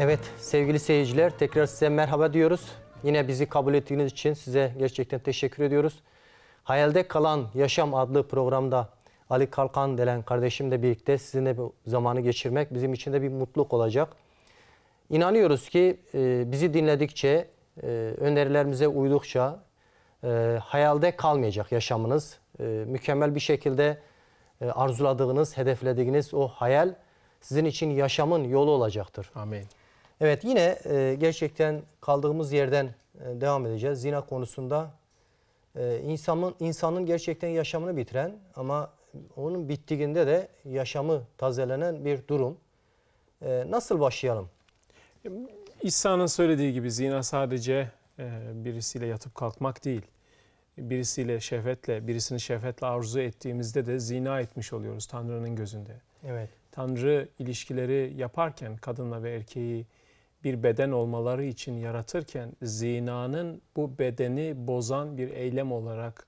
Evet sevgili seyirciler tekrar size merhaba diyoruz. Yine bizi kabul ettiğiniz için size gerçekten teşekkür ediyoruz. Hayalde Kalan Yaşam adlı programda Ali Kalkan denen kardeşimle birlikte sizinle bu zamanı geçirmek bizim için de bir mutluluk olacak. İnanıyoruz ki e, bizi dinledikçe, e, önerilerimize uydukça e, hayalde kalmayacak yaşamınız. mükemmel bir şekilde arzuladığınız, hedeflediğiniz o hayal sizin için yaşamın yolu olacaktır. Amin. Evet yine e, gerçekten kaldığımız yerden e, devam edeceğiz. Zina konusunda e, insanın insanın gerçekten yaşamını bitiren ama onun bittiğinde de yaşamı tazelenen bir durum. E, nasıl başlayalım? İsa'nın söylediği gibi zina sadece e, birisiyle yatıp kalkmak değil. Birisiyle şehvetle, birisini şehvetle arzu ettiğimizde de zina etmiş oluyoruz Tanrı'nın gözünde. Evet. Tanrı ilişkileri yaparken kadınla ve erkeği bir beden olmaları için yaratırken zinanın bu bedeni bozan bir eylem olarak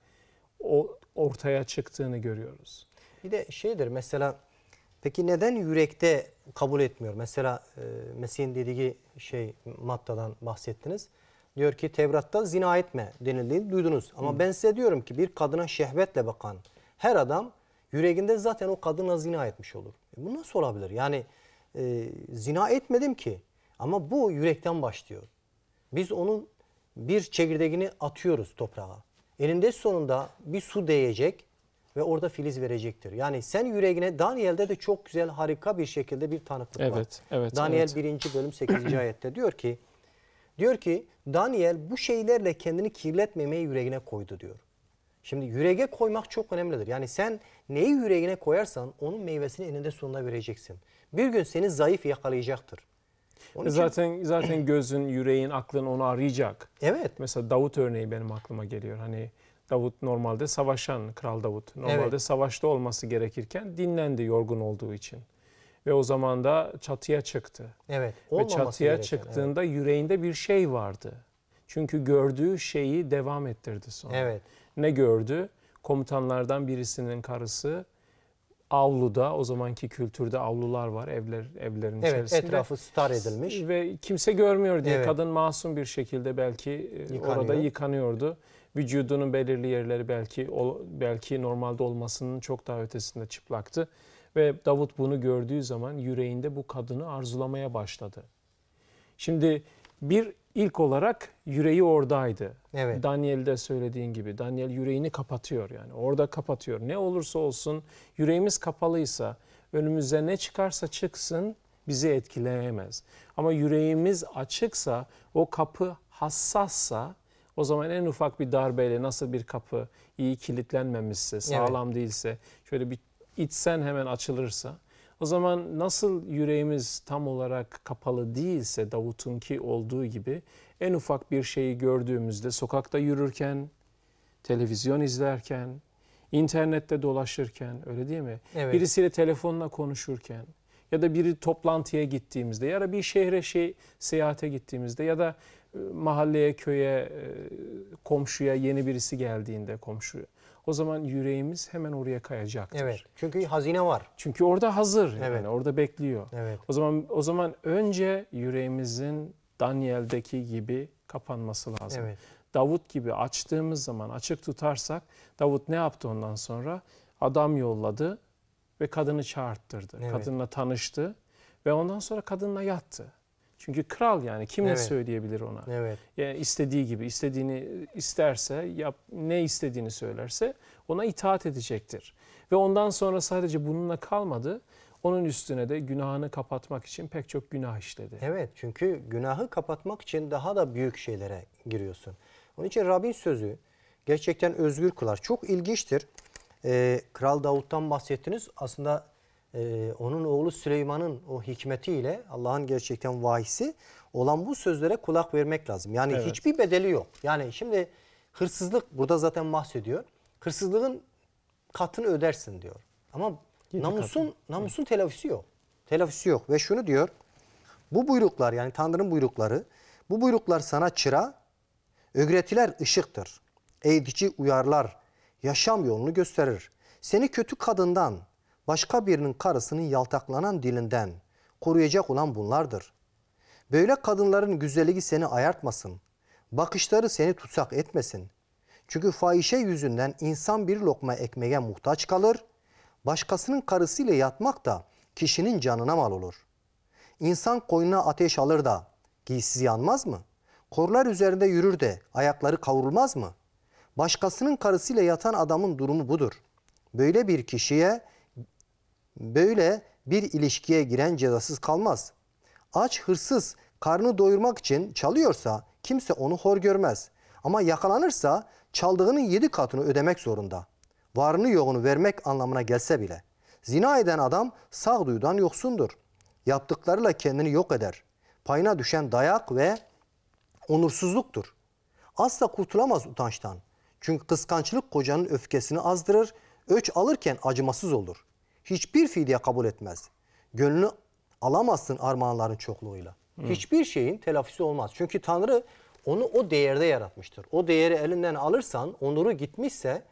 o ortaya çıktığını görüyoruz. Bir de şeydir mesela peki neden yürekte kabul etmiyor? Mesela e, Mesih'in dediği şey maddadan bahsettiniz. Diyor ki Tevrat'ta zina etme denildiğini duydunuz. Ama Hı. ben size diyorum ki bir kadına şehvetle bakan her adam yüreğinde zaten o kadına zina etmiş olur. E, bu nasıl olabilir? Yani e, zina etmedim ki. Ama bu yürekten başlıyor. Biz onun bir çekirdeğini atıyoruz toprağa. Elinde sonunda bir su değecek ve orada filiz verecektir. Yani sen yüreğine Daniel'de de çok güzel harika bir şekilde bir tanıklık evet, var. Evet, Daniel evet. 1. bölüm 8. ayette diyor ki diyor ki Daniel bu şeylerle kendini kirletmemeyi yüreğine koydu diyor. Şimdi yüreğe koymak çok önemlidir. Yani sen neyi yüreğine koyarsan onun meyvesini eninde sonunda vereceksin. Bir gün seni zayıf yakalayacaktır. Onun e zaten zaten gözün, yüreğin, aklın onu arayacak. Evet. Mesela Davut örneği benim aklıma geliyor. Hani Davut normalde savaşan Kral Davut. Normalde evet. savaşta olması gerekirken dinlendi yorgun olduğu için. Ve o zaman da çatıya çıktı. Evet. Ve çatıya gereken, çıktığında evet. yüreğinde bir şey vardı. Çünkü gördüğü şeyi devam ettirdi sonra. Evet. Ne gördü? Komutanlardan birisinin karısı avluda o zamanki kültürde avlular var evler evlerin evet, içerisinde. etrafı star edilmiş. Ve kimse görmüyor diye evet. kadın masum bir şekilde belki e, Yıkanıyor. orada yıkanıyordu. Vücudunun belirli yerleri belki belki normalde olmasının çok daha ötesinde çıplaktı. Ve Davut bunu gördüğü zaman yüreğinde bu kadını arzulamaya başladı. Şimdi bir ilk olarak yüreği oradaydı. Evet. Daniel'de söylediğin gibi Daniel yüreğini kapatıyor yani orada kapatıyor. Ne olursa olsun yüreğimiz kapalıysa önümüze ne çıkarsa çıksın bizi etkileyemez. Ama yüreğimiz açıksa o kapı hassassa o zaman en ufak bir darbeyle nasıl bir kapı iyi kilitlenmemişse sağlam evet. değilse şöyle bir itsen hemen açılırsa o zaman nasıl yüreğimiz tam olarak kapalı değilse Davut'unki olduğu gibi en ufak bir şeyi gördüğümüzde sokakta yürürken, televizyon izlerken, internette dolaşırken öyle değil mi? Evet. Birisiyle telefonla konuşurken ya da biri toplantıya gittiğimizde ya da bir şehre şey seyahate gittiğimizde ya da e, mahalleye, köye, e, komşuya yeni birisi geldiğinde komşu o zaman yüreğimiz hemen oraya kayacaktır. Evet. Çünkü hazine var. Çünkü orada hazır evet. yani orada bekliyor. Evet. O zaman o zaman önce yüreğimizin Daniel'deki gibi kapanması lazım. Evet. Davut gibi açtığımız zaman açık tutarsak Davut ne yaptı ondan sonra? Adam yolladı ve kadını çağırttırdı. Evet. Kadınla tanıştı ve ondan sonra kadınla yattı. Çünkü kral yani kim evet. ne söyleyebilir ona? Evet. Yani istediği gibi istediğini isterse yap ne istediğini söylerse ona itaat edecektir. Ve ondan sonra sadece bununla kalmadı. Onun üstüne de günahını kapatmak için pek çok günah işledi. Evet çünkü günahı kapatmak için daha da büyük şeylere giriyorsun. Onun için Rabbin sözü gerçekten özgür kılar. Çok ilginçtir. Ee, Kral Davut'tan bahsettiniz. Aslında e, onun oğlu Süleyman'ın o hikmetiyle Allah'ın gerçekten vahisi olan bu sözlere kulak vermek lazım. Yani evet. hiçbir bedeli yok. Yani şimdi hırsızlık burada zaten bahsediyor. Hırsızlığın katını ödersin diyor. Ama Yedi namusun katını. namusun telafisi yok. Telafisi yok ve şunu diyor. Bu buyruklar yani Tanrı'nın buyrukları bu buyruklar sana çıra, öğretiler ışıktır. Eğitici uyarlar, yaşam yolunu gösterir. Seni kötü kadından, başka birinin karısının yaltaklanan dilinden koruyacak olan bunlardır. Böyle kadınların güzelliği seni ayartmasın. Bakışları seni tutsak etmesin. Çünkü fahişe yüzünden insan bir lokma ekmeğe muhtaç kalır. Başkasının karısıyla yatmak da kişinin canına mal olur. İnsan koyuna ateş alır da giysisi yanmaz mı? Korlar üzerinde yürür de ayakları kavrulmaz mı? Başkasının karısıyla yatan adamın durumu budur. Böyle bir kişiye Böyle bir ilişkiye giren cezasız kalmaz. Aç hırsız karnı doyurmak için çalıyorsa kimse onu hor görmez. Ama yakalanırsa çaldığının yedi katını ödemek zorunda. Varını yoğunu vermek anlamına gelse bile. Zina eden adam sağduyudan yoksundur. Yaptıklarıyla kendini yok eder. Payına düşen dayak ve onursuzluktur. Asla kurtulamaz utançtan. Çünkü kıskançlık kocanın öfkesini azdırır, öç alırken acımasız olur.'' Hiçbir fidye kabul etmez. Gönlünü alamazsın armağanların çokluğuyla. Hı. Hiçbir şeyin telafisi olmaz. Çünkü Tanrı onu o değerde yaratmıştır. O değeri elinden alırsan, onuru gitmişse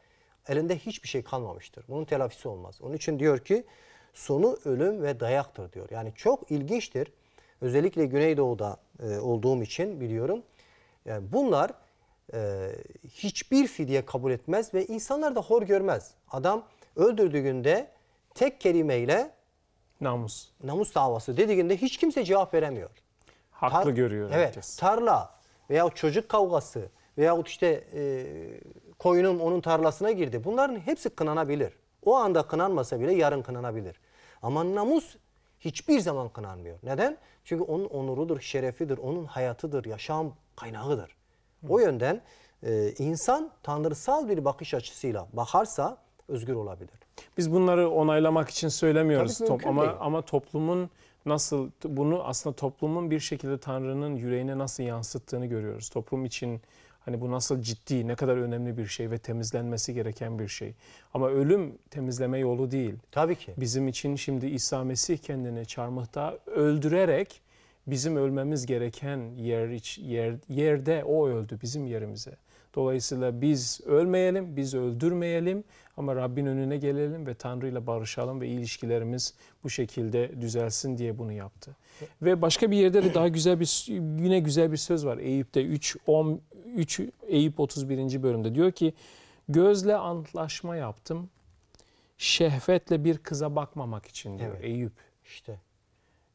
elinde hiçbir şey kalmamıştır. Bunun telafisi olmaz. Onun için diyor ki sonu ölüm ve dayaktır diyor. Yani çok ilginçtir. Özellikle Güneydoğu'da e, olduğum için biliyorum. Yani e, bunlar e, hiçbir fidye kabul etmez ve insanlar da hor görmez. Adam öldürdüğünde tek kelimeyle namus namus davası dediğinde hiç kimse cevap veremiyor. Haklı Tar görüyor evet, herkes. Tarla veya çocuk kavgası veyahut işte e, koyunun onun tarlasına girdi. Bunların hepsi kınanabilir. O anda kınanmasa bile yarın kınanabilir. Ama namus hiçbir zaman kınanmıyor. Neden? Çünkü onun onurudur, şerefidir, onun hayatıdır, yaşam kaynağıdır. Hı. O yönden e, insan tanrısal bir bakış açısıyla bakarsa özgür olabilir. Biz bunları onaylamak için söylemiyoruz Tabii top ama değil. ama toplumun nasıl bunu aslında toplumun bir şekilde Tanrı'nın yüreğine nasıl yansıttığını görüyoruz. Toplum için hani bu nasıl ciddi, ne kadar önemli bir şey ve temizlenmesi gereken bir şey. Ama ölüm temizleme yolu değil. Tabii ki. Bizim için şimdi İsa Mesih kendini çarmıhta öldürerek bizim ölmemiz gereken yer, iç, yer yerde o öldü bizim yerimize. Dolayısıyla biz ölmeyelim, biz öldürmeyelim ama Rabbin önüne gelelim ve Tanrı ile barışalım ve ilişkilerimiz bu şekilde düzelsin diye bunu yaptı. Ve başka bir yerde de daha güzel bir yine güzel bir söz var. Eyüp'te 3 10 3 Eyüp 31. bölümde diyor ki gözle antlaşma yaptım. Şehvetle bir kıza bakmamak için diyor evet. Eyüp. İşte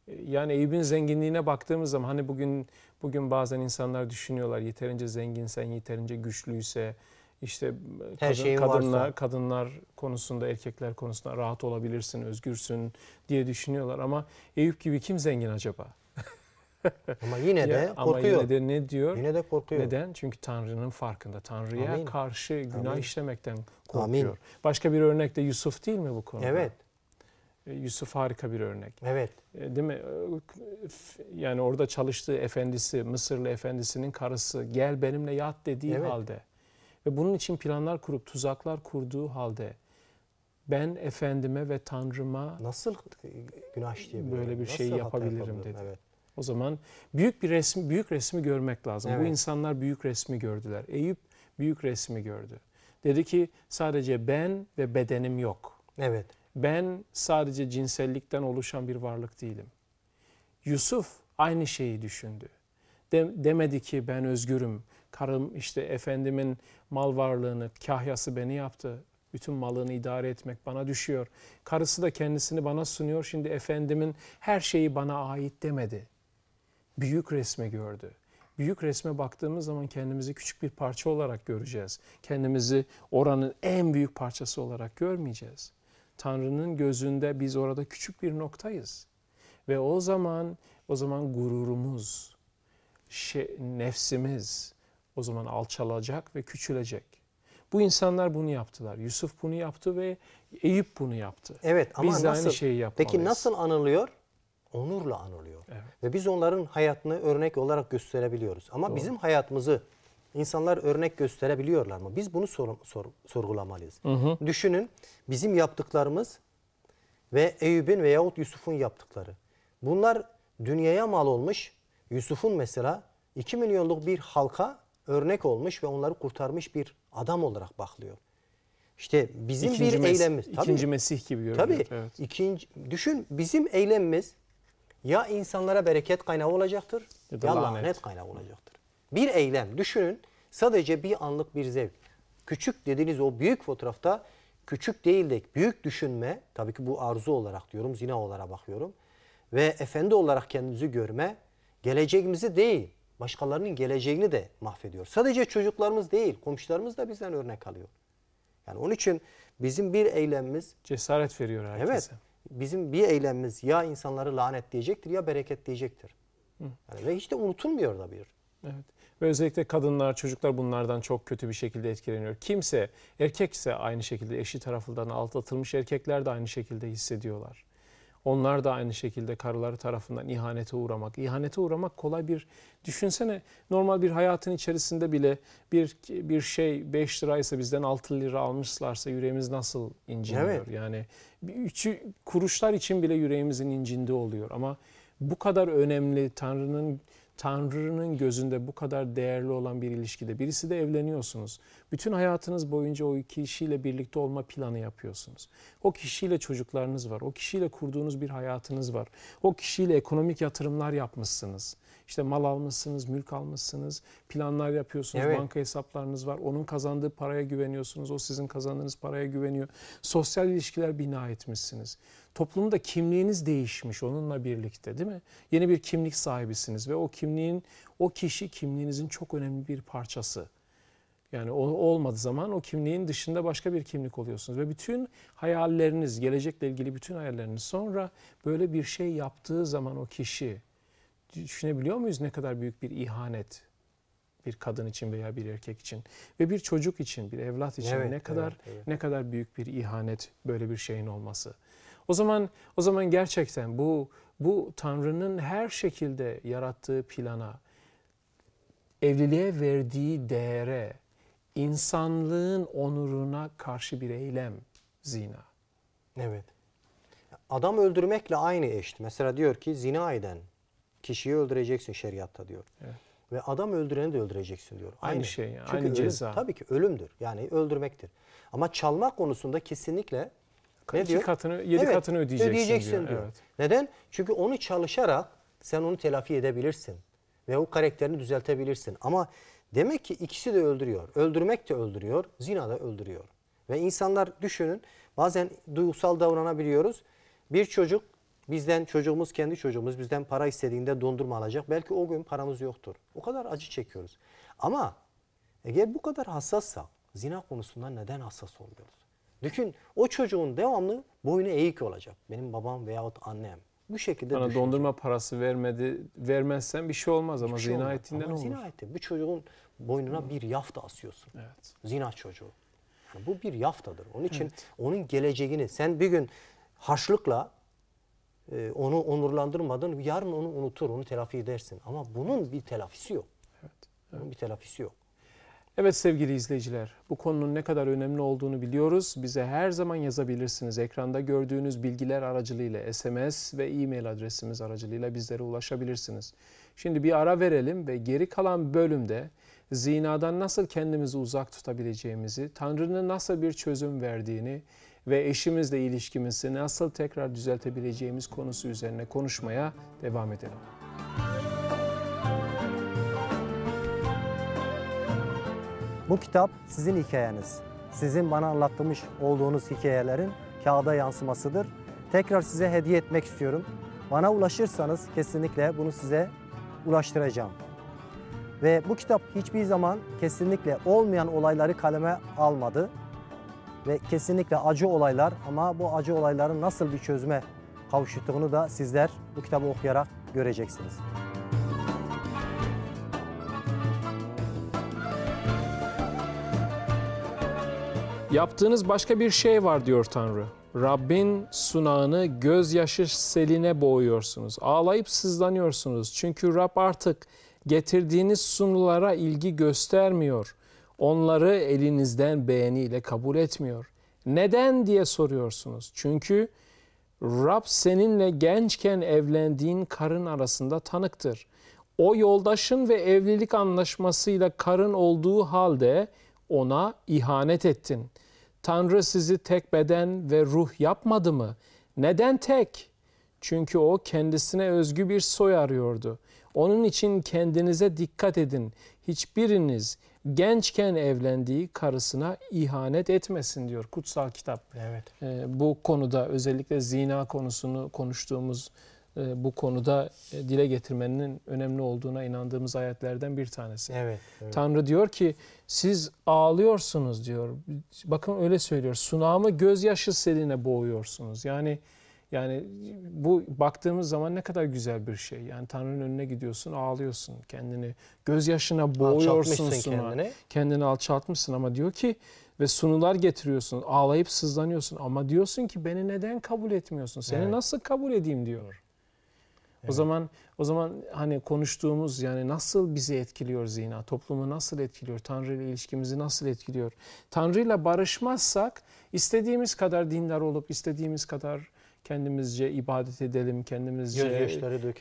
e, yani Eyüp'ün zenginliğine baktığımız zaman hani bugün bugün bazen insanlar düşünüyorlar yeterince zenginsen, yeterince güçlüyse, işte e, Her kadın, şeyin kadınlar varsa. kadınlar konusunda erkekler konusunda rahat olabilirsin, özgürsün diye düşünüyorlar ama Eyüp gibi kim zengin acaba? ama yine de ama korkuyor. Ama yine de ne diyor? Yine de korkuyor. Neden? Çünkü Tanrı'nın farkında. Tanrı'ya Amin. karşı günah Amin. işlemekten korkuyor. Amin. Başka bir örnek de Yusuf değil mi bu konuda? Evet. E, Yusuf harika bir örnek. Evet. E, değil mi? Yani orada çalıştığı efendisi, Mısırlı efendisinin karısı gel benimle yat dediği evet. halde ve bunun için planlar kurup tuzaklar kurduğu halde ben efendime ve tanrıma nasıl günah işleyebilirim? Böyle bir şey yapabilirim dedi. Evet. O zaman büyük bir resim büyük resmi görmek lazım. Evet. Bu insanlar büyük resmi gördüler. Eyüp büyük resmi gördü. Dedi ki sadece ben ve bedenim yok. Evet. Ben sadece cinsellikten oluşan bir varlık değilim. Yusuf aynı şeyi düşündü de, demedi ki ben özgürüm. Karım işte efendimin mal varlığını, kahyası beni yaptı. Bütün malını idare etmek bana düşüyor. Karısı da kendisini bana sunuyor. Şimdi efendimin her şeyi bana ait demedi. Büyük resme gördü. Büyük resme baktığımız zaman kendimizi küçük bir parça olarak göreceğiz. Kendimizi oranın en büyük parçası olarak görmeyeceğiz. Tanrı'nın gözünde biz orada küçük bir noktayız. Ve o zaman o zaman gururumuz, şey, nefsimiz o zaman alçalacak ve küçülecek. Bu insanlar bunu yaptılar. Yusuf bunu yaptı ve Eyüp bunu yaptı. Evet ama biz de nasıl, aynı şeyi yapmalıyız. Peki nasıl anılıyor? Onurla anılıyor. Evet. Ve biz onların hayatını örnek olarak gösterebiliyoruz. Ama Doğru. bizim hayatımızı insanlar örnek gösterebiliyorlar mı? Biz bunu sor, sor, sorgulamalıyız. Hı hı. Düşünün bizim yaptıklarımız ve Eyüp'ün veyahut Yusuf'un yaptıkları. Bunlar dünyaya mal olmuş Yusuf'un mesela 2 milyonluk bir halka örnek olmuş ve onları kurtarmış bir adam olarak bakılıyor. İşte bizim ikinci bir mes- eylemimiz. Tabii, ikinci Mesih gibi görünüyor. Tabii. Evet. Ikinci, düşün bizim eylemimiz ya insanlara bereket kaynağı olacaktır ya, ya lanet. lanet kaynağı olacaktır. Bir eylem düşünün sadece bir anlık bir zevk. Küçük dediğiniz o büyük fotoğrafta küçük değil de büyük düşünme tabii ki bu arzu olarak diyorum zina olarak bakıyorum ve efendi olarak kendinizi görme Geleceğimizi değil, başkalarının geleceğini de mahvediyor. Sadece çocuklarımız değil, komşularımız da bizden örnek alıyor. Yani onun için bizim bir eylemimiz... Cesaret veriyor herkese. Evet, bizim bir eylemimiz ya insanları lanet diyecektir ya bereket diyecektir. Yani ve hiç de unutulmuyor da bir. Evet. Ve özellikle kadınlar, çocuklar bunlardan çok kötü bir şekilde etkileniyor. Kimse, erkekse aynı şekilde eşi tarafından aldatılmış erkekler de aynı şekilde hissediyorlar. Onlar da aynı şekilde karıları tarafından ihanete uğramak. İhanete uğramak kolay bir düşünsene normal bir hayatın içerisinde bile bir bir şey 5 liraysa bizden 6 lira almışlarsa yüreğimiz nasıl inciniyor? Evet. Yani üçü, kuruşlar için bile yüreğimizin incindi oluyor ama bu kadar önemli Tanrı'nın Tanrı'nın gözünde bu kadar değerli olan bir ilişkide birisi de evleniyorsunuz. Bütün hayatınız boyunca o kişiyle birlikte olma planı yapıyorsunuz. O kişiyle çocuklarınız var. O kişiyle kurduğunuz bir hayatınız var. O kişiyle ekonomik yatırımlar yapmışsınız. İşte mal almışsınız, mülk almışsınız, planlar yapıyorsunuz, evet. banka hesaplarınız var. Onun kazandığı paraya güveniyorsunuz, o sizin kazandığınız paraya güveniyor. Sosyal ilişkiler bina etmişsiniz toplumda kimliğiniz değişmiş onunla birlikte değil mi? Yeni bir kimlik sahibisiniz ve o kimliğin, o kişi kimliğinizin çok önemli bir parçası. Yani o olmadığı zaman o kimliğin dışında başka bir kimlik oluyorsunuz. Ve bütün hayalleriniz, gelecekle ilgili bütün hayalleriniz sonra böyle bir şey yaptığı zaman o kişi, düşünebiliyor muyuz ne kadar büyük bir ihanet bir kadın için veya bir erkek için ve bir çocuk için, bir evlat için evet, ne kadar evet, evet. ne kadar büyük bir ihanet böyle bir şeyin olması. O zaman o zaman gerçekten bu bu Tanrı'nın her şekilde yarattığı plana, evliliğe verdiği değere, insanlığın onuruna karşı bir eylem zina. Evet. Adam öldürmekle aynı eşit. Mesela diyor ki zina eden kişiyi öldüreceksin şeriatta diyor. Evet. Ve adam öldüreni de öldüreceksin diyor. Aynı, aynı şey yani. Çünkü aynı ölüm, ceza. Tabii ki ölümdür. Yani öldürmektir. Ama çalma konusunda kesinlikle ne diyor? katını, yedi evet, katını ödeyeceksin, ödeyeceksin diyor. diyor. Evet. Neden? Çünkü onu çalışarak sen onu telafi edebilirsin. Ve o karakterini düzeltebilirsin. Ama demek ki ikisi de öldürüyor. Öldürmek de öldürüyor, zina da öldürüyor. Ve insanlar düşünün bazen duygusal davranabiliyoruz. Bir çocuk bizden çocuğumuz kendi çocuğumuz bizden para istediğinde dondurma alacak. Belki o gün paramız yoktur. O kadar acı çekiyoruz. Ama eğer bu kadar hassassa, zina konusunda neden hassas oluyoruz? Düşün o çocuğun devamlı boynu eğik olacak. Benim babam veyahut annem. Bu şekilde Bana dondurma parası vermedi, vermezsen bir şey olmaz ama şey zina olmaz. ettiğinde Ama olur? zina etti. Bu çocuğun boynuna bir yafta asıyorsun. Evet. Zina çocuğu. Yani bu bir yaftadır. Onun için onun geleceğini sen bir gün harçlıkla e, onu onurlandırmadın. Yarın onu unutur, onu telafi edersin. Ama bunun bir telafisi yok. Evet. Bunun bir telafisi yok. Evet sevgili izleyiciler, bu konunun ne kadar önemli olduğunu biliyoruz. Bize her zaman yazabilirsiniz. Ekranda gördüğünüz bilgiler aracılığıyla, SMS ve e-mail adresimiz aracılığıyla bizlere ulaşabilirsiniz. Şimdi bir ara verelim ve geri kalan bölümde zinadan nasıl kendimizi uzak tutabileceğimizi, Tanrı'nın nasıl bir çözüm verdiğini ve eşimizle ilişkimizi nasıl tekrar düzeltebileceğimiz konusu üzerine konuşmaya devam edelim. Bu kitap sizin hikayeniz. Sizin bana anlatmış olduğunuz hikayelerin kağıda yansımasıdır. Tekrar size hediye etmek istiyorum. Bana ulaşırsanız kesinlikle bunu size ulaştıracağım. Ve bu kitap hiçbir zaman kesinlikle olmayan olayları kaleme almadı. Ve kesinlikle acı olaylar ama bu acı olayların nasıl bir çözüme kavuştuğunu da sizler bu kitabı okuyarak göreceksiniz. Yaptığınız başka bir şey var diyor Tanrı. Rabbin sunağını gözyaşı seline boğuyorsunuz. Ağlayıp sızlanıyorsunuz. Çünkü Rab artık getirdiğiniz sunulara ilgi göstermiyor. Onları elinizden beğeniyle kabul etmiyor. Neden diye soruyorsunuz. Çünkü Rab seninle gençken evlendiğin karın arasında tanıktır. O yoldaşın ve evlilik anlaşmasıyla karın olduğu halde ona ihanet ettin.'' Tanrı sizi tek beden ve ruh yapmadı mı? Neden tek? Çünkü o kendisine özgü bir soy arıyordu. Onun için kendinize dikkat edin. Hiçbiriniz gençken evlendiği karısına ihanet etmesin diyor kutsal kitap. Evet. Ee, bu konuda özellikle zina konusunu konuştuğumuz e, bu konuda e, dile getirmenin önemli olduğuna inandığımız ayetlerden bir tanesi. Evet, evet. Tanrı diyor ki siz ağlıyorsunuz diyor. Bakın öyle söylüyor. Sunağımı gözyaşı seline boğuyorsunuz. Yani yani bu baktığımız zaman ne kadar güzel bir şey. Yani Tanrı'nın önüne gidiyorsun, ağlıyorsun kendini. Gözyaşına boğuyorsun suna. Kendini. kendini alçaltmışsın ama diyor ki ve sunular getiriyorsun. Ağlayıp sızlanıyorsun ama diyorsun ki beni neden kabul etmiyorsun? Seni evet. nasıl kabul edeyim diyor. Evet. O zaman o zaman hani konuştuğumuz yani nasıl bizi etkiliyor zina, toplumu nasıl etkiliyor, Tanrı ile ilişkimizi nasıl etkiliyor? Tanrı ile barışmazsak istediğimiz kadar dindar olup istediğimiz kadar kendimizce ibadet edelim, kendimizce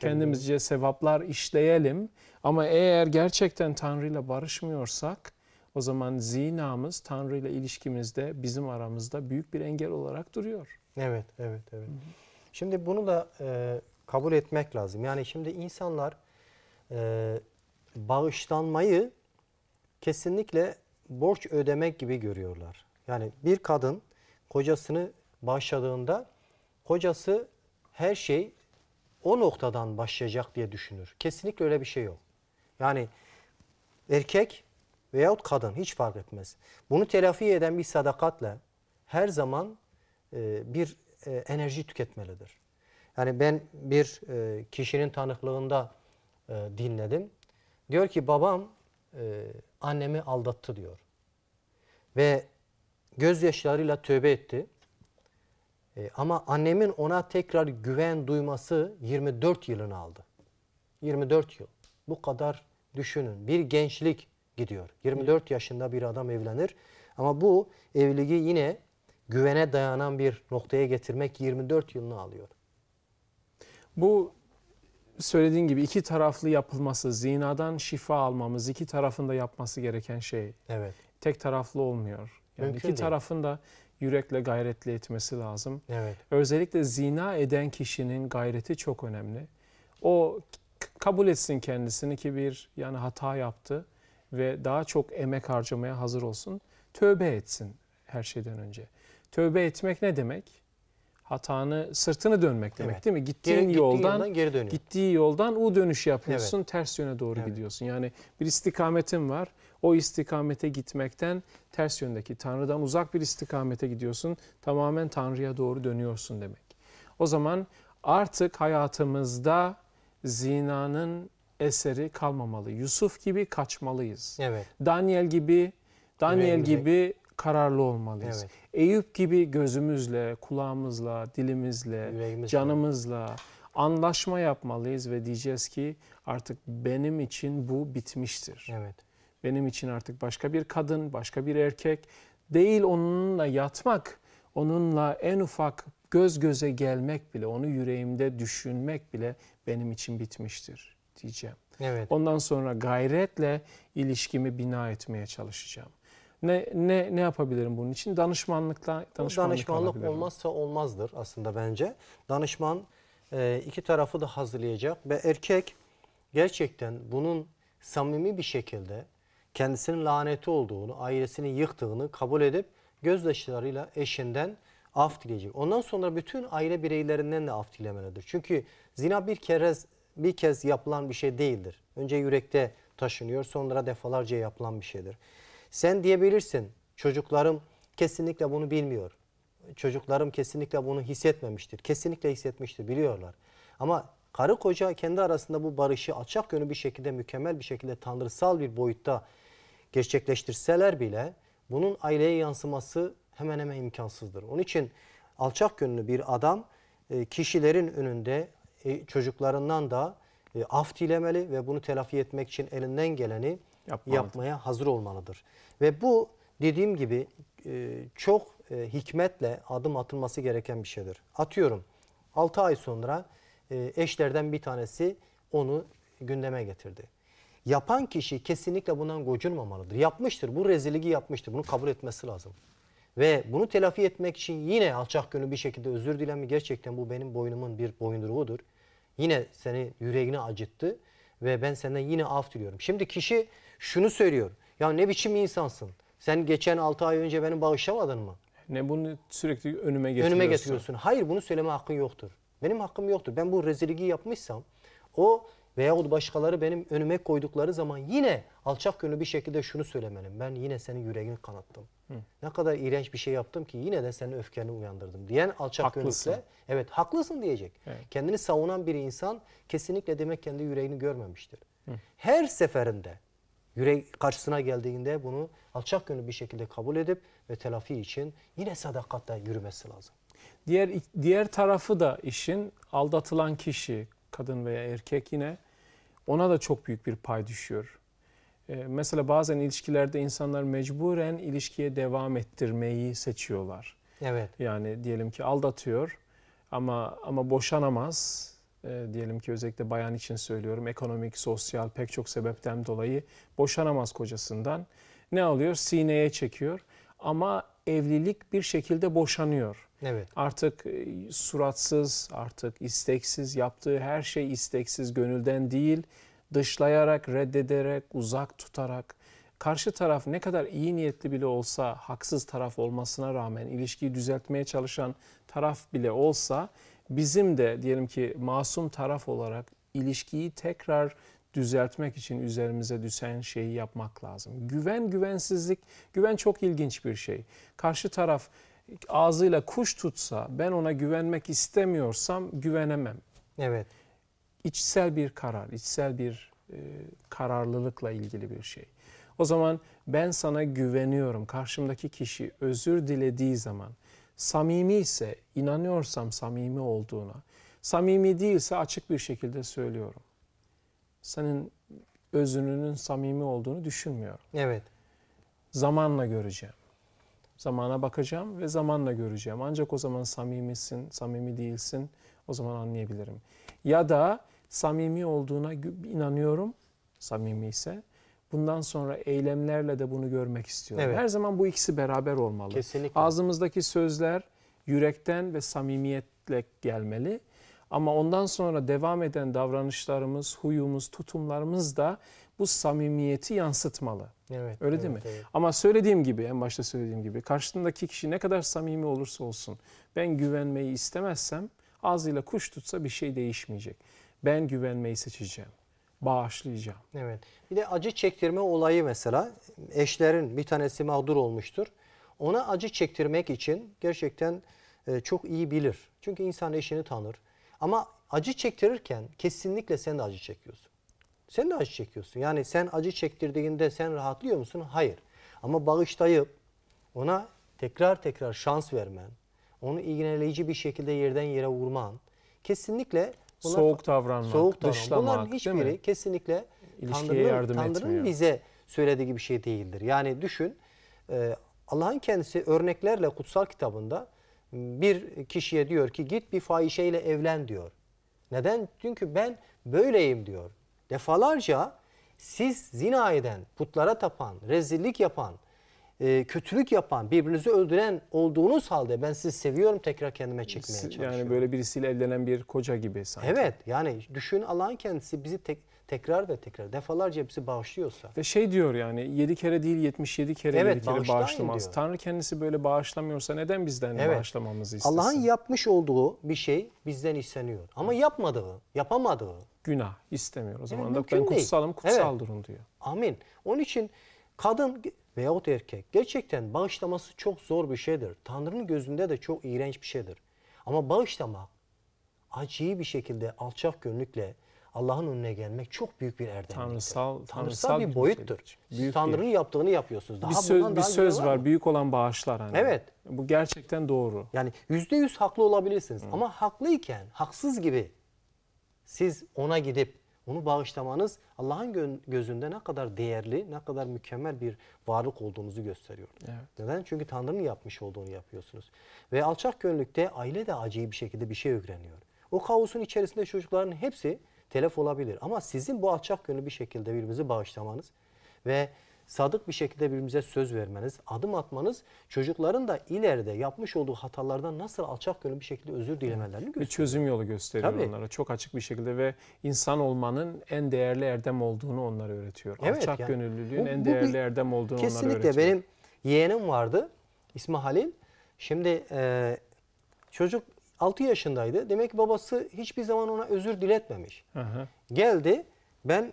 kendimizce sevaplar işleyelim ama eğer gerçekten Tanrı ile barışmıyorsak o zaman zinamız Tanrı ile ilişkimizde bizim aramızda büyük bir engel olarak duruyor. Evet, evet, evet. Hı -hı. Şimdi bunu da e, kabul etmek lazım. Yani şimdi insanlar e, bağışlanmayı kesinlikle borç ödemek gibi görüyorlar. Yani bir kadın kocasını bağışladığında kocası her şey o noktadan başlayacak diye düşünür. Kesinlikle öyle bir şey yok. Yani erkek veyahut kadın hiç fark etmez. Bunu telafi eden bir sadakatle her zaman e, bir e, enerji tüketmelidir. Yani ben bir e, kişinin tanıklığında e, dinledim. Diyor ki babam e, annemi aldattı diyor. Ve gözyaşlarıyla tövbe etti. E, ama annemin ona tekrar güven duyması 24 yılını aldı. 24 yıl. Bu kadar düşünün. Bir gençlik gidiyor. 24 yaşında bir adam evlenir. Ama bu evliliği yine güvene dayanan bir noktaya getirmek 24 yılını alıyor. Bu söylediğin gibi iki taraflı yapılması, zinadan şifa almamız iki tarafında yapması gereken şey. Evet. Tek taraflı olmuyor. Yani Mümkün iki değil. tarafın da yürekle gayretli etmesi lazım. Evet. Özellikle zina eden kişinin gayreti çok önemli. O kabul etsin kendisini ki bir yani hata yaptı ve daha çok emek harcamaya hazır olsun. Tövbe etsin her şeyden önce. Tövbe etmek ne demek? hatanı sırtını dönmek demek evet. değil mi? Gittiğin geri, yoldan, gittiği yoldan geri dönüyor. Gittiği yoldan U dönüş yapıyorsun, evet. ters yöne doğru evet. gidiyorsun. Yani bir istikametin var. O istikamete gitmekten ters yöndeki Tanrı'dan uzak bir istikamete gidiyorsun. Tamamen Tanrı'ya doğru dönüyorsun demek. O zaman artık hayatımızda zinanın eseri kalmamalı. Yusuf gibi kaçmalıyız. Evet. Daniel gibi Daniel gibi kararlı olmalıyız. Evet. Eyüp gibi gözümüzle, kulağımızla, dilimizle, Yüreğimiz canımızla mi? anlaşma yapmalıyız ve diyeceğiz ki artık benim için bu bitmiştir. Evet. Benim için artık başka bir kadın, başka bir erkek değil onunla yatmak, onunla en ufak göz göze gelmek bile, onu yüreğimde düşünmek bile benim için bitmiştir diyeceğim. Evet. Ondan sonra gayretle ilişkimi bina etmeye çalışacağım. Ne ne ne yapabilirim bunun için? Danışmanlıkla danışmanlık, danışmanlık olmazsa olmazdır aslında bence. Danışman e, iki tarafı da hazırlayacak ve erkek gerçekten bunun samimi bir şekilde kendisinin laneti olduğunu, ailesini yıktığını kabul edip gözdaşlarıyla eşinden af dileyecek. Ondan sonra bütün aile bireylerinden de af dilemelidir. Çünkü zina bir kere bir kez yapılan bir şey değildir. Önce yürekte taşınıyor, sonra defalarca yapılan bir şeydir. Sen diyebilirsin çocuklarım kesinlikle bunu bilmiyor. Çocuklarım kesinlikle bunu hissetmemiştir. Kesinlikle hissetmiştir biliyorlar. Ama karı koca kendi arasında bu barışı alçak gönlü bir şekilde mükemmel bir şekilde tanrısal bir boyutta gerçekleştirseler bile bunun aileye yansıması hemen hemen imkansızdır. Onun için alçak gönlü bir adam e, kişilerin önünde e, çocuklarından da e, af dilemeli ve bunu telafi etmek için elinden geleni Yapmalıdır. yapmaya hazır olmalıdır. Ve bu dediğim gibi e, çok e, hikmetle adım atılması gereken bir şeydir. Atıyorum 6 ay sonra e, eşlerden bir tanesi onu gündeme getirdi. Yapan kişi kesinlikle bundan gocunmamalıdır. Yapmıştır, bu rezilliği yapmıştır. Bunu kabul etmesi lazım. Ve bunu telafi etmek için yine alçak gönlü bir şekilde özür dilemi gerçekten bu benim boynumun bir boyunduruğudur. Yine seni yüreğini acıttı ve ben senden yine af diliyorum. Şimdi kişi şunu söylüyor. Ya ne biçim insansın? Sen geçen 6 ay önce beni bağışlamadın mı? Ne bunu sürekli önüme getiriyorsun. Önüme getiriyorsun. Hayır bunu söyleme hakkın yoktur. Benim hakkım yoktur. Ben bu rezilliği yapmışsam o veyahut başkaları benim önüme koydukları zaman yine alçak gönlü bir şekilde şunu söylemenim. Ben yine senin yüreğini kanattım. Hı. Ne kadar iğrenç bir şey yaptım ki yine de senin öfkeni uyandırdım diyen alçak haklısın. evet haklısın diyecek. Evet. Kendini savunan bir insan kesinlikle demek kendi yüreğini görmemiştir. Hı. Her seferinde Yürek karşısına geldiğinde bunu alçak gönüllü bir şekilde kabul edip ve telafi için yine sadakatle yürümesi lazım. Diğer diğer tarafı da işin aldatılan kişi, kadın veya erkek yine ona da çok büyük bir pay düşüyor. Ee, mesela bazen ilişkilerde insanlar mecburen ilişkiye devam ettirmeyi seçiyorlar. Evet. Yani diyelim ki aldatıyor ama ama boşanamaz e, diyelim ki özellikle bayan için söylüyorum ekonomik, sosyal pek çok sebepten dolayı boşanamaz kocasından. Ne alıyor? Sineye çekiyor ama evlilik bir şekilde boşanıyor. Evet. Artık e, suratsız, artık isteksiz, yaptığı her şey isteksiz, gönülden değil, dışlayarak, reddederek, uzak tutarak karşı taraf ne kadar iyi niyetli bile olsa, haksız taraf olmasına rağmen ilişkiyi düzeltmeye çalışan taraf bile olsa bizim de diyelim ki masum taraf olarak ilişkiyi tekrar düzeltmek için üzerimize düşen şeyi yapmak lazım. Güven, güvensizlik, güven çok ilginç bir şey. Karşı taraf ağzıyla kuş tutsa ben ona güvenmek istemiyorsam güvenemem. Evet. İçsel bir karar, içsel bir e, kararlılıkla ilgili bir şey. O zaman ben sana güveniyorum. Karşımdaki kişi özür dilediği zaman samimi ise, inanıyorsam samimi olduğuna, samimi değilse açık bir şekilde söylüyorum. Senin özününün samimi olduğunu düşünmüyorum. Evet. Zamanla göreceğim. Zamana bakacağım ve zamanla göreceğim. Ancak o zaman samimisin, samimi değilsin. O zaman anlayabilirim. Ya da samimi olduğuna inanıyorum, samimi ise bundan sonra eylemlerle de bunu görmek istiyorum. Evet. Her zaman bu ikisi beraber olmalı. Kesinlikle. Ağzımızdaki sözler yürekten ve samimiyetle gelmeli. Ama ondan sonra devam eden davranışlarımız, huyumuz, tutumlarımız da bu samimiyeti yansıtmalı. Evet. Öyle evet, değil mi? Evet. Ama söylediğim gibi, en başta söylediğim gibi karşısındaki kişi ne kadar samimi olursa olsun ben güvenmeyi istemezsem ağzıyla kuş tutsa bir şey değişmeyecek. Ben güvenmeyi seçeceğim bağışlayacağım. Evet. Bir de acı çektirme olayı mesela eşlerin bir tanesi mağdur olmuştur. Ona acı çektirmek için gerçekten e, çok iyi bilir. Çünkü insan eşini tanır. Ama acı çektirirken kesinlikle sen de acı çekiyorsun. Sen de acı çekiyorsun. Yani sen acı çektirdiğinde sen rahatlıyor musun? Hayır. Ama bağışlayıp ona tekrar tekrar şans vermen, onu iğneleyici bir şekilde yerden yere vurman kesinlikle Bunlar, soğuk davranmak, soğuk davranmak. dışlamak Bunların hiçbiri kesinlikle İlişkiye Tanrı'nın, yardım Tanrı'nın bize söylediği bir şey değildir. Yani düşün e, Allah'ın kendisi örneklerle kutsal kitabında bir kişiye diyor ki git bir fahişeyle evlen diyor. Neden? Çünkü ben böyleyim diyor. Defalarca siz zina eden, putlara tapan, rezillik yapan, e, kötülük yapan, birbirinizi öldüren olduğunuz halde ben sizi seviyorum tekrar kendime çekmeye çalışıyorum. Yani böyle birisiyle evlenen bir koca gibi sanki. Evet yani düşün Allah'ın kendisi bizi tek, tekrar ve tekrar defalarca hepsi bağışlıyorsa. Ve şey diyor yani 7 kere değil 77 kere evet, 7 kere bağışlamaz. Diyor. Tanrı kendisi böyle bağışlamıyorsa neden bizden evet. bağışlamamızı istesin? Allah'ın yapmış olduğu bir şey bizden isteniyor. Ama yapmadığı, yapamadığı. Günah istemiyor. O zaman yani da ben kutsalım, değil. kutsaldır evet. diyor. Amin. Onun için kadın veyahut erkek gerçekten bağışlaması çok zor bir şeydir. Tanrı'nın gözünde de çok iğrenç bir şeydir. Ama bağışlamak acıyı bir şekilde alçak gönlükle Allah'ın önüne gelmek çok büyük bir erdemdir. Tanrısal, tanrısal, tanrısal bir boyuttur. Büyük Tanrı'nın bir... yaptığını yapıyorsunuz. Daha bir söz, bir daha söz var, var büyük olan bağışlar. Hani. Evet. Bu gerçekten doğru. Yani yüzde yüz haklı olabilirsiniz Hı. ama haklıyken haksız gibi siz ona gidip onu bağışlamanız Allah'ın gözünde ne kadar değerli, ne kadar mükemmel bir varlık olduğunuzu gösteriyor. Evet. Neden? Çünkü Tanrı'nın yapmış olduğunu yapıyorsunuz. Ve alçak gönlükte aile de acıyı bir şekilde bir şey öğreniyor. O kaosun içerisinde çocukların hepsi telef olabilir. Ama sizin bu alçak gönlü bir şekilde birbirinizi bağışlamanız ve sadık bir şekilde birbirimize söz vermeniz, adım atmanız çocukların da ileride yapmış olduğu hatalardan nasıl alçak gönüllü bir şekilde özür dilemelerini gösteriyor. Bir çözüm yolu gösteriyor Tabii. onlara çok açık bir şekilde ve insan olmanın en değerli erdem olduğunu onlara öğretiyor. Evet, alçak yani, gönüllülüğün bu, en değerli bu, erdem olduğunu onlara öğretiyor. Kesinlikle benim yeğenim vardı ismi Halil. Şimdi e, çocuk 6 yaşındaydı. Demek ki babası hiçbir zaman ona özür diletmemiş. Aha. Geldi ben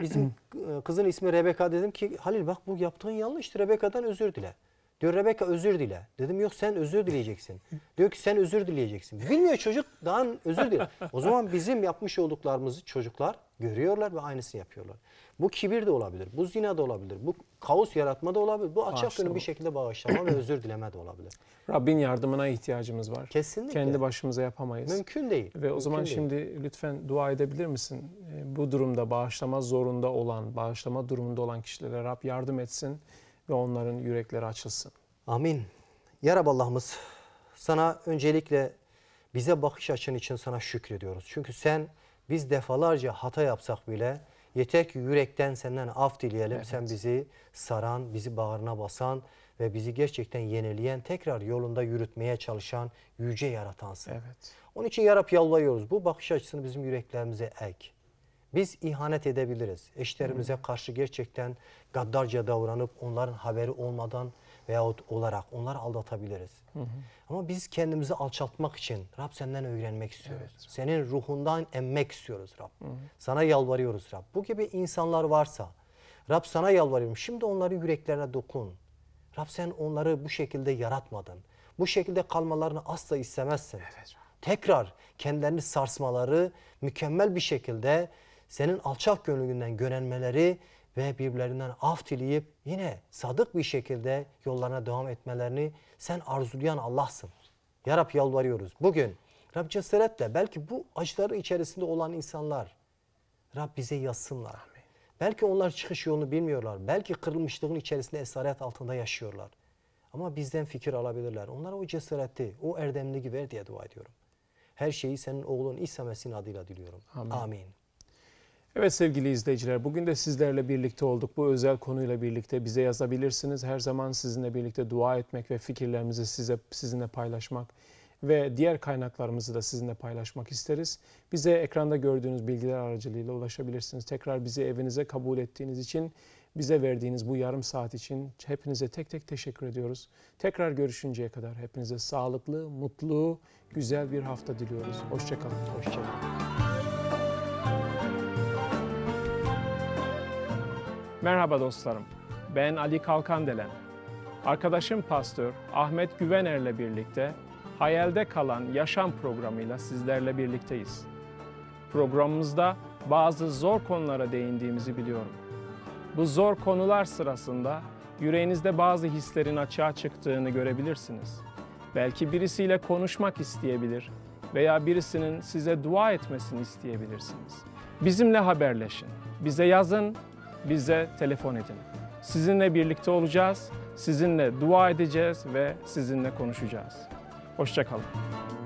bizim e, kızın ismi Rebeka dedim ki Halil bak bu yaptığın yanlıştı Rebeka'dan özür dile. Diyor Rebeka özür dile. Dedim yok sen özür dileyeceksin. Diyor ki sen özür dileyeceksin. Bilmiyor çocuk daha özür dile. O zaman bizim yapmış olduklarımızı çocuklar Görüyorlar ve aynısını yapıyorlar. Bu kibir de olabilir, bu zina da olabilir, bu kaos yaratma da olabilir, bu açık Bağışlama. bir şekilde bağışlama ve özür dileme de olabilir. Rabbin yardımına ihtiyacımız var. Kesinlikle. Kendi başımıza yapamayız. Mümkün değil. Ve Mümkün o zaman değil. şimdi lütfen dua edebilir misin? Ee, bu durumda bağışlama zorunda olan, bağışlama durumunda olan kişilere Rab yardım etsin ve onların yürekleri açılsın. Amin. Ya Rab Allah'ımız sana öncelikle bize bakış açın için sana şükrediyoruz. Çünkü sen biz defalarca hata yapsak bile yeter ki yürekten senden af dileyelim. Evet. Sen bizi saran, bizi bağrına basan ve bizi gerçekten yenileyen, tekrar yolunda yürütmeye çalışan yüce yaratansın. Evet. Onun için yarap yalvarıyoruz. Bu bakış açısını bizim yüreklerimize ek. Biz ihanet edebiliriz. Eşlerimize karşı gerçekten gaddarca davranıp onların haberi olmadan veyahut olarak onları aldatabiliriz. Hı hı. Ama biz kendimizi alçaltmak için Rab senden öğrenmek istiyoruz. Evet. Senin ruhundan emmek istiyoruz Rab. Hı hı. Sana yalvarıyoruz Rab. Bu gibi insanlar varsa Rab sana yalvarıyorum. Şimdi onları yüreklerine dokun. Rab sen onları bu şekilde yaratmadın. Bu şekilde kalmalarını asla istemezsin. Evet. Tekrar kendilerini sarsmaları, mükemmel bir şekilde senin alçak gönlünden görenmeleri ve birbirlerinden af dileyip yine sadık bir şekilde yollarına devam etmelerini sen arzulayan Allah'sın. Ya Rab yalvarıyoruz. Bugün Rab cesaretle belki bu acıları içerisinde olan insanlar Rab bize yazsınlar. Amin. Belki onlar çıkış yolunu bilmiyorlar. Belki kırılmışlığın içerisinde esaret altında yaşıyorlar. Ama bizden fikir alabilirler. Onlara o cesareti, o erdemliği ver diye dua ediyorum. Her şeyi senin oğlun İsa Mesih'in adıyla diliyorum. Amin. Amin. Evet sevgili izleyiciler bugün de sizlerle birlikte olduk. Bu özel konuyla birlikte bize yazabilirsiniz. Her zaman sizinle birlikte dua etmek ve fikirlerimizi size sizinle paylaşmak ve diğer kaynaklarımızı da sizinle paylaşmak isteriz. Bize ekranda gördüğünüz bilgiler aracılığıyla ulaşabilirsiniz. Tekrar bizi evinize kabul ettiğiniz için, bize verdiğiniz bu yarım saat için hepinize tek tek teşekkür ediyoruz. Tekrar görüşünceye kadar hepinize sağlıklı, mutlu, güzel bir hafta diliyoruz. Hoşçakalın. Hoşçakalın. Merhaba dostlarım, ben Ali Kalkandelen. Arkadaşım pastör Ahmet Güvener'le birlikte Hayalde Kalan Yaşam programıyla sizlerle birlikteyiz. Programımızda bazı zor konulara değindiğimizi biliyorum. Bu zor konular sırasında yüreğinizde bazı hislerin açığa çıktığını görebilirsiniz. Belki birisiyle konuşmak isteyebilir veya birisinin size dua etmesini isteyebilirsiniz. Bizimle haberleşin, bize yazın bize telefon edin. Sizinle birlikte olacağız, sizinle dua edeceğiz ve sizinle konuşacağız. Hoşçakalın.